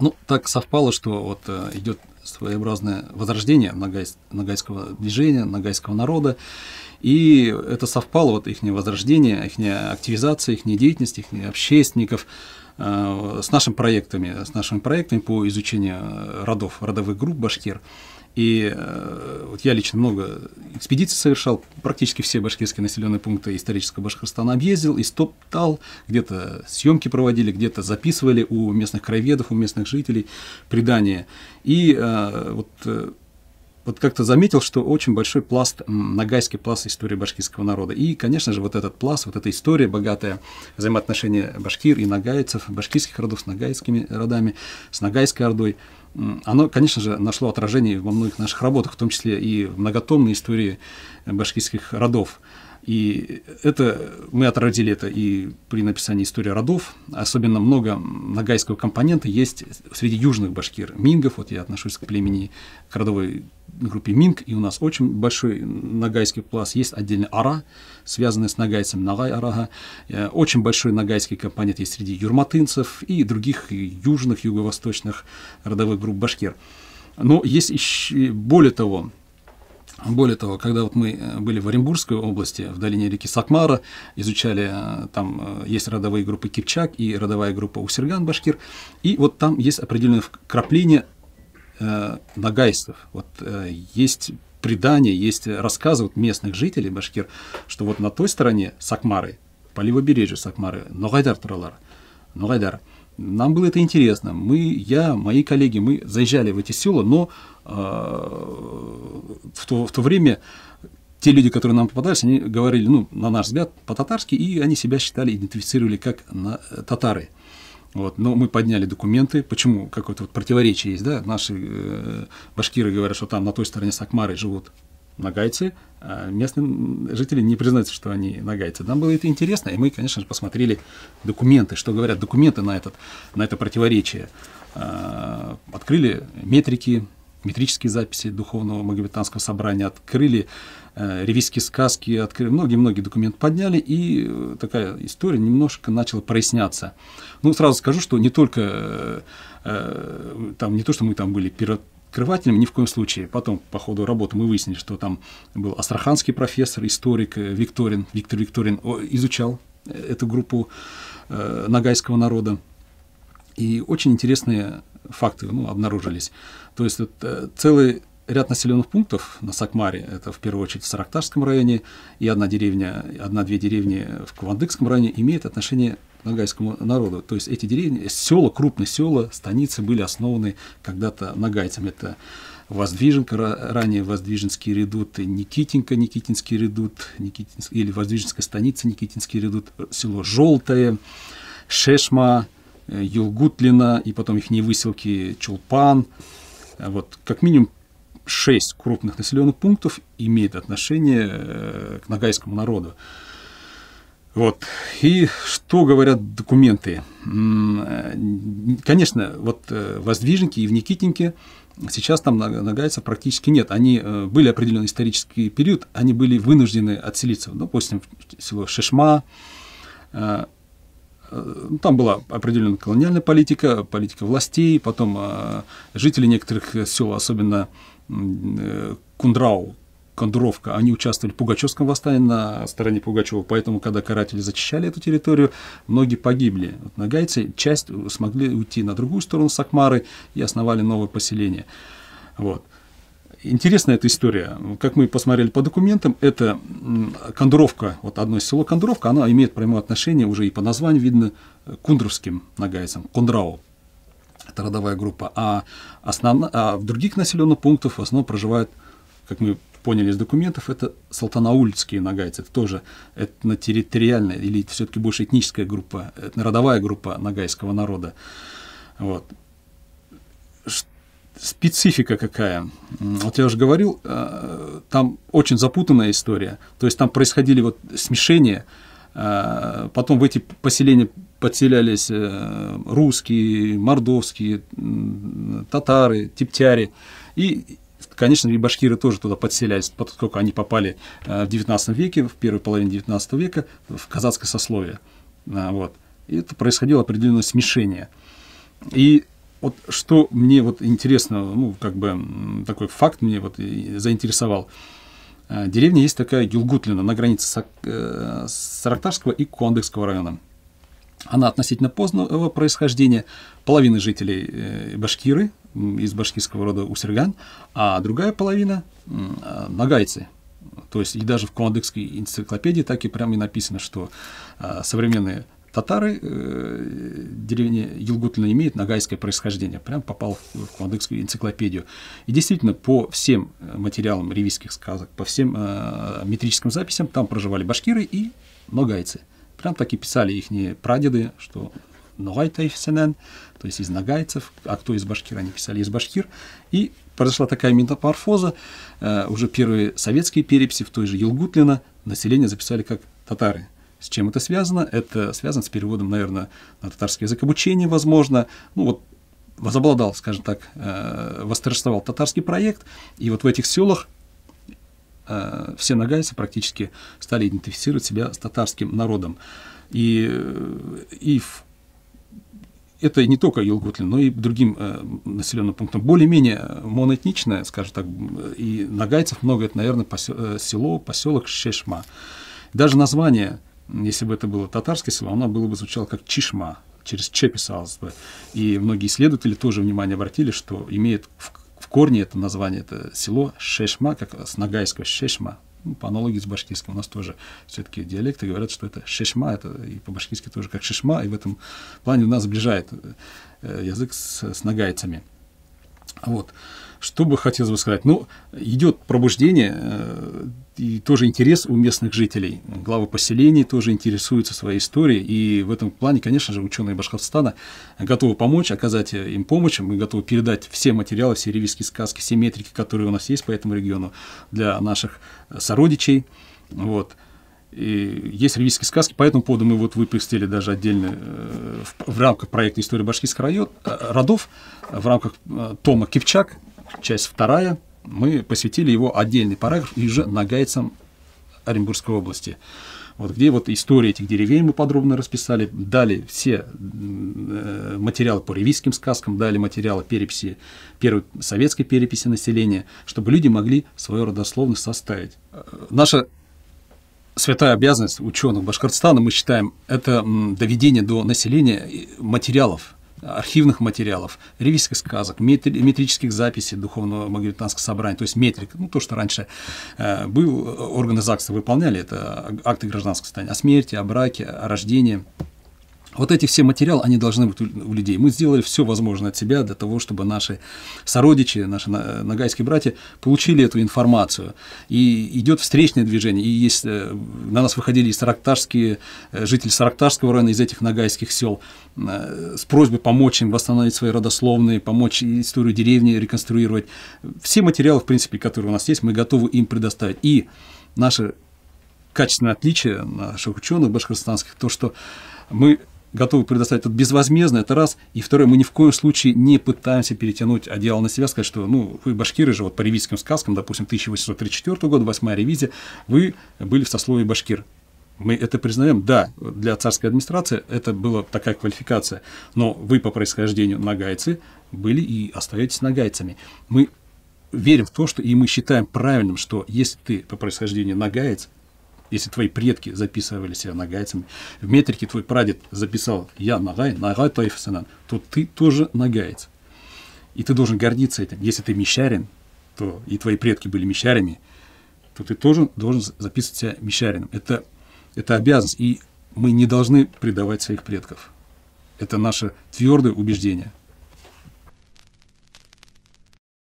Ну, так совпало, что вот э, идет своеобразное возрождение нагайс, нагайского движения, нагайского народа. И это совпало, вот их возрождение, их активизация, их деятельность, их общественников э, с нашими проектами, с нашими проектами по изучению родов, родовых групп башкир. И э, вот я лично много экспедиций совершал, практически все башкирские населенные пункты исторического Башкортостана объездил, и стоптал, где-то съемки проводили, где-то записывали у местных краеведов, у местных жителей предания. И э, вот, э, вот как-то заметил, что очень большой пласт, нагайский пласт истории башкирского народа. И, конечно же, вот этот пласт, вот эта история, богатая взаимоотношения башкир и нагайцев, башкирских родов с нагайскими родами, с нагайской ордой – оно, конечно же, нашло отражение во многих наших работах, в том числе и в многотомной истории башкирских родов. И это мы отродили это и при написании истории родов. Особенно много нагайского компонента есть среди южных башкир, мингов. Вот я отношусь к племени, к родовой группе минг, и у нас очень большой нагайский пласт. Есть отдельный ара, связанный с нагайцем, нагай арага. Э, очень большой нагайский компонент есть среди юрматынцев и других южных, юго-восточных родовых групп башкир. Но есть еще, более того, более того, когда вот мы э, были в Оренбургской области, в долине реки Сакмара, изучали, э, там э, есть родовые группы Кипчак и родовая группа Усерган-Башкир, и вот там есть определенное вкрапление э, нагайстов. Вот э, есть предания, есть рассказы вот местных жителей Башкир, что вот на той стороне Сакмары, по левобережью Сакмары, Ногайдар Тралар, Ногайдар – нам было это интересно. Мы, я, мои коллеги, мы заезжали в эти села, но э, в, то, в то время те люди, которые нам попадались, они говорили, ну, на наш взгляд, по-татарски, и они себя считали, идентифицировали как на, э, татары. Вот, но мы подняли документы. Почему? Какое-то вот противоречие есть, да? Наши э, башкиры говорят, что там на той стороне Сакмары живут нагайцы, а местные жители не признаются, что они нагайцы. Нам было это интересно, и мы, конечно же, посмотрели документы, что говорят документы на, этот, на это противоречие. А, открыли метрики, метрические записи духовного магометанского собрания, открыли э, ревизские сказки, открыли многие-многие документы подняли, и э, такая история немножко начала проясняться. Ну, сразу скажу, что не только э, э там, не то, что мы там были пират открывателем ни в коем случае. Потом, по ходу работы, мы выяснили, что там был астраханский профессор, историк э, Викторин, Виктор Викторин изучал э, эту группу э, нагайского народа. И очень интересные факты ну, обнаружились. То есть это целый ряд населенных пунктов на Сакмаре, это в первую очередь в Саракташском районе, и одна деревня, одна-две деревни в Кувандыкском районе имеют отношение нагайскому народу. То есть эти деревни, села, крупные села, станицы были основаны когда-то нагайцами. Это Воздвиженка, ранее Воздвиженский редут, Никитинка, Никитинский редут, Никитинск, или Воздвиженская станица, Никитинский редут, село Желтое, Шешма, Юлгутлина э, и потом их выселки Чулпан. Вот, как минимум шесть крупных населенных пунктов имеют отношение э, к нагайскому народу. Вот. И что говорят документы? Э, конечно, вот э, воздвижники и в Никитеньке сейчас там нагайцев практически нет. Они э, были определенный исторический период, они были вынуждены отселиться. Ну, допустим, в село Шишма, там была определенная колониальная политика, политика властей, потом жители некоторых сел, особенно Кундрау, Кондуровка, они участвовали в Пугачевском восстании на стороне Пугачева, поэтому, когда каратели зачищали эту территорию, многие погибли. Вот нагайцы часть э, смогли уйти на другую сторону Сакмары и основали новое поселение. Вот. Интересная эта история. Как мы посмотрели по документам, это Кондуровка, вот одно из село Кондуровка, она имеет прямое отношение уже и по названию видно э, кундровским нагайцам, Кондрау это родовая группа, а, основна, а в других населенных пунктах в основном проживают, как мы поняли из документов, это салтанаульские нагайцы. Это тоже это этнотерриториальная или все-таки больше этническая группа, народовая группа нагайского народа. Вот. Специфика какая? Вот я уже говорил, э, там очень запутанная история. То есть там происходили вот смешения, э, потом в эти поселения подселялись э, русские, мордовские, татары, тептяри. И Конечно, и башкиры тоже туда подселялись, поскольку они попали э, в 19 веке, в первой половине 19 века, в казацкое сословие. А, вот. И это происходило определенное смешение. И вот что мне вот интересно, ну, как бы такой факт мне вот заинтересовал. Э, деревня есть такая Гилгутлина на границе э, Саракташского и Куандыкского района. Она относительно позднего происхождения. Половина жителей башкиры, из башкирского рода Усерган, а другая половина – а, нагайцы. То есть и даже в Куандыкской энциклопедии так и прямо и написано, что а, современные татары э, деревни Елгутлина имеет нагайское происхождение. Прям попал в Куандыкскую энциклопедию. И действительно, по всем э, материалам ревизских сказок, по всем а, метрическим записям, там проживали башкиры и ногайцы. Прям так и писали их прадеды, что Нугайтайфсенен, то есть из нагайцев, а кто из башкир, они писали из башкир. И произошла такая метаморфоза, э, уже первые советские переписи в той же Елгутлина население записали как татары. С чем это связано? Это связано с переводом, наверное, на татарский язык обучения, возможно. Ну вот возобладал, скажем так, э, восторжествовал татарский проект, и вот в этих селах э, все нагайцы практически стали идентифицировать себя с татарским народом. И, э, и в это не только Елгутлин, но и другим э, населенным пунктам. Более-менее моноэтничное, скажем так, и нагайцев много, это, наверное, посел, э, село, поселок Шешма. Даже название, если бы это было татарское село, оно было бы звучало как Чишма, через Че писалось бы. И многие исследователи тоже внимание обратили, что имеет в, в корне это название, это село Шешма, как с нагайского Шешма, ну, по аналогии с башкирским. У нас тоже все-таки диалекты говорят, что это шешма это и по-башкирски тоже как шешма и в этом плане у нас сближает э, язык с, с нагайцами. Вот. Что бы хотелось бы сказать? Ну, идет пробуждение, э, и тоже интерес у местных жителей. Главы поселений тоже интересуются своей историей, и в этом плане, конечно же, ученые Башкортостана готовы помочь, оказать э, им помощь, мы готовы передать все материалы, все ревизские сказки, все метрики, которые у нас есть по этому региону для наших сородичей. Вот. И есть ревизские сказки, по этому поводу мы вот выпустили даже отдельно э, в, в рамках проекта «История башкирских родов», в рамках тома «Кипчак», часть вторая, мы посвятили его отдельный параграф уже нагайцам Оренбургской области. Вот где вот история этих деревень мы подробно расписали, дали все э, материалы по ревизским сказкам, дали материалы переписи, первой советской переписи населения, чтобы люди могли свою родословность составить. Э, наша святая обязанность ученых Башкортостана, мы считаем, это доведение до населения э, материалов, архивных материалов, ревизийских сказок, метрических записей духовного магнитанского собрания, то есть метрик, ну то, что раньше э, был, э, органы ЗАГСа выполняли, это акты гражданского состояния о смерти, о браке, о рождении. Вот эти все материалы, они должны быть у людей. Мы сделали все возможное от себя для того, чтобы наши сородичи, наши нагайские э, братья получили эту информацию. И идет встречное движение. И есть, э, на нас выходили и саракташские, э, жители Саракташского района, из этих нагайских сел, с просьбой помочь им восстановить свои родословные, помочь историю деревни реконструировать. Все материалы, в принципе, которые у нас есть, мы готовы им предоставить. И наши качественное отличие наших ученых башкортостанских, то, что мы готовы предоставить это безвозмездно, это раз. И второе, мы ни в коем случае не пытаемся перетянуть одеяло на себя, сказать, что ну, вы башкиры же, вот по ревизским сказкам, допустим, 1834 год, 8 ревизия, вы были в сословии башкир. Мы это признаем, да, для царской администрации это была такая квалификация, но вы по происхождению нагайцы были и остаетесь нагайцами. Мы верим в то, что и мы считаем правильным, что если ты по происхождению нагаец, если твои предки записывали себя нагайцами, в метрике твой прадед записал «я нагай, нагай тайфасанан», то ты тоже нагаец. И ты должен гордиться этим. Если ты мещарин, то и твои предки были мещарями, то ты тоже должен записывать себя мещарином. Это, это обязанность, и мы не должны предавать своих предков. Это наше твердое убеждение –